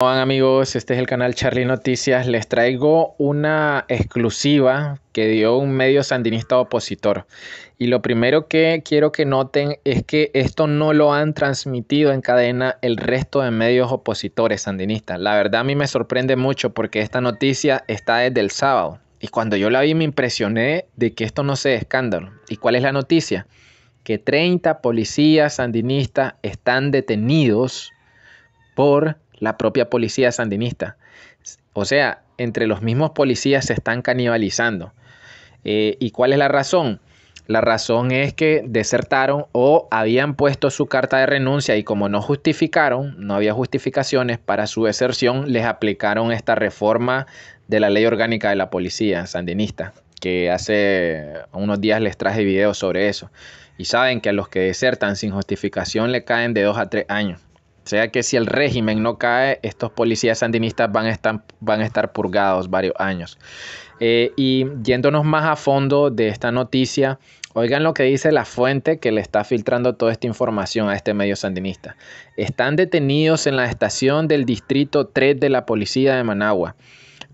Hola amigos? Este es el canal Charlie Noticias. Les traigo una exclusiva que dio un medio sandinista opositor. Y lo primero que quiero que noten es que esto no lo han transmitido en cadena el resto de medios opositores sandinistas. La verdad a mí me sorprende mucho porque esta noticia está desde el sábado. Y cuando yo la vi me impresioné de que esto no sea escándalo. ¿Y cuál es la noticia? Que 30 policías sandinistas están detenidos por la propia policía sandinista. O sea, entre los mismos policías se están canibalizando. Eh, ¿Y cuál es la razón? La razón es que desertaron o habían puesto su carta de renuncia y como no justificaron, no había justificaciones para su deserción, les aplicaron esta reforma de la ley orgánica de la policía sandinista, que hace unos días les traje videos sobre eso. Y saben que a los que desertan sin justificación le caen de dos a tres años sea que si el régimen no cae, estos policías sandinistas van a estar, purgados varios años. Eh, y yéndonos más a fondo de esta noticia, oigan lo que dice la fuente que le está filtrando toda esta información a este medio sandinista. Están detenidos en la estación del Distrito 3 de la Policía de Managua,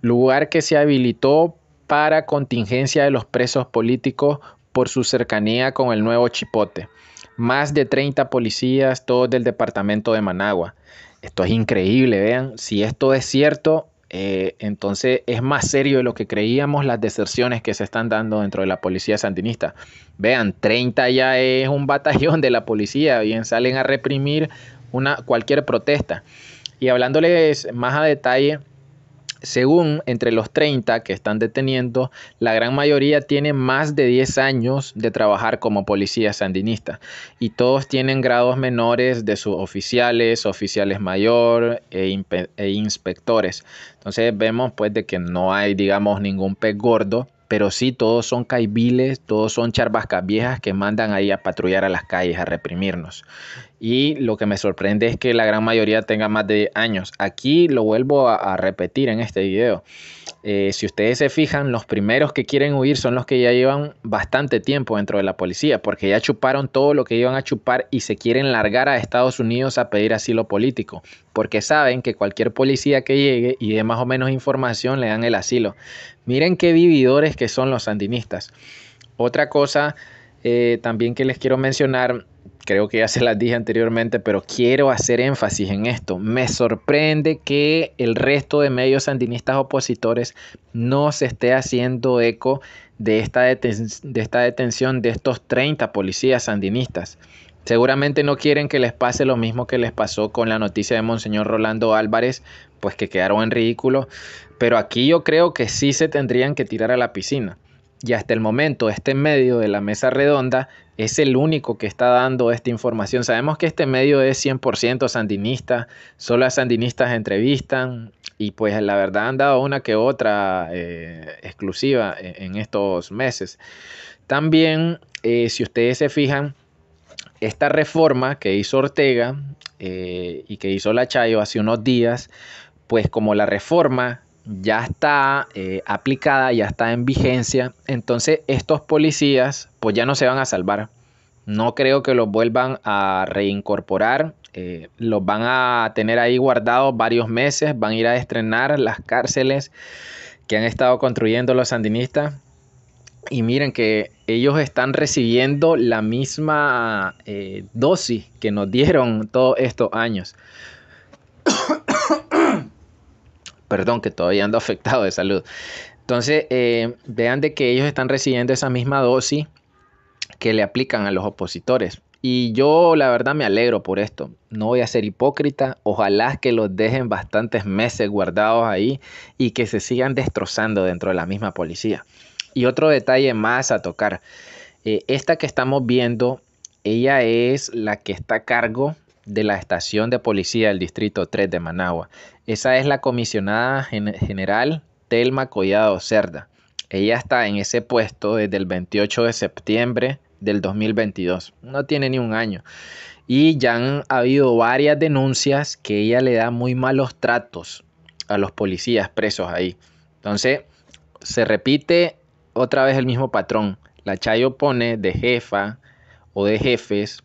lugar que se habilitó para contingencia de los presos políticos por su cercanía con el nuevo Chipote más de 30 policías, todos del departamento de Managua. Esto es increíble, vean, si esto es cierto, eh, entonces es más serio de lo que creíamos las deserciones que se están dando dentro de la policía sandinista. Vean, 30 ya es un batallón de la policía, bien salen a reprimir una, cualquier protesta. Y hablándoles más a detalle según entre los 30 que están deteniendo, la gran mayoría tiene más de 10 años de trabajar como policía sandinista y todos tienen grados menores de sus oficiales, oficiales mayor e, e inspectores. Entonces vemos pues de que no hay digamos ningún pez gordo pero sí, todos son caibiles, todos son charbascas viejas que mandan ahí a patrullar a las calles, a reprimirnos. Y lo que me sorprende es que la gran mayoría tenga más de años. Aquí lo vuelvo a repetir en este video. Eh, si ustedes se fijan, los primeros que quieren huir son los que ya llevan bastante tiempo dentro de la policía, porque ya chuparon todo lo que iban a chupar y se quieren largar a Estados Unidos a pedir asilo político, porque saben que cualquier policía que llegue y dé más o menos información le dan el asilo. Miren qué vividores que son los sandinistas. Otra cosa eh, también que les quiero mencionar creo que ya se las dije anteriormente, pero quiero hacer énfasis en esto. Me sorprende que el resto de medios sandinistas opositores no se esté haciendo eco de esta, detención de estos 30 policías sandinistas. Seguramente no quieren que les pase lo mismo que les pasó con la noticia de Monseñor Rolando Álvarez, pues que quedaron en ridículo, pero aquí yo creo que sí se tendrían que tirar a la piscina y hasta el momento este medio de la mesa redonda es el único que está dando esta información. Sabemos que este medio es 100% sandinista, solo a sandinistas entrevistan y pues la verdad han dado una que otra eh, exclusiva e-, en, estos meses. También, eh, si ustedes se fijan, esta reforma que hizo Ortega eh, y que hizo Chayo hace unos días, pues como la reforma ya está eh, aplicada, ya está en vigencia, entonces estos policías pues ya no se van a salvar. No creo que los vuelvan a reincorporar, eh, los van a tener ahí guardados varios meses, van a ir a estrenar las cárceles que han estado construyendo los sandinistas. Y miren que ellos están recibiendo la misma eh, dosis que nos dieron todos estos años perdón, que todavía ando afectado de salud. Entonces, eh, vean de que ellos están recibiendo esa misma dosis que le aplican a los opositores. Y yo la verdad me alegro por esto. No voy a ser hipócrita. Ojalá que los dejen bastantes meses guardados ahí y que se sigan destrozando dentro de la misma policía. Y otro detalle más a tocar. Eh, esta que estamos viendo, ella es la que está a cargo de la estación de policía del Distrito 3 de Managua. Esa es la comisionada general Telma Collado Cerda. Ella está en ese puesto desde el 28 de septiembre del 2022. No tiene ni un año. Y ya han habido varias denuncias que ella le da muy malos tratos a los policías presos ahí. Entonces, se repite otra vez el mismo patrón. La Chayo pone de jefa o de jefes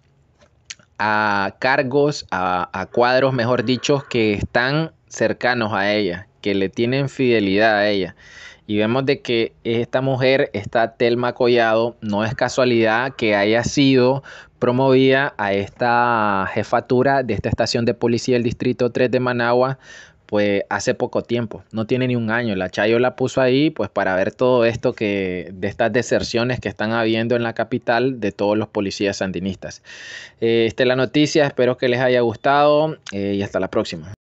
a cargos, a, cuadros, mejor dicho, que están cercanos a ella, que le tienen fidelidad a ella. Y vemos de que esta mujer, está Telma Collado, no es casualidad que haya sido promovida a esta jefatura de esta estación de policía del Distrito 3 de Managua pues hace poco tiempo, no tiene ni un año. La Chayo la puso ahí pues para ver todo esto que, de estas deserciones que están habiendo en la capital de todos los policías sandinistas. Eh, este esta es la noticia, espero que les haya gustado eh, y hasta la próxima.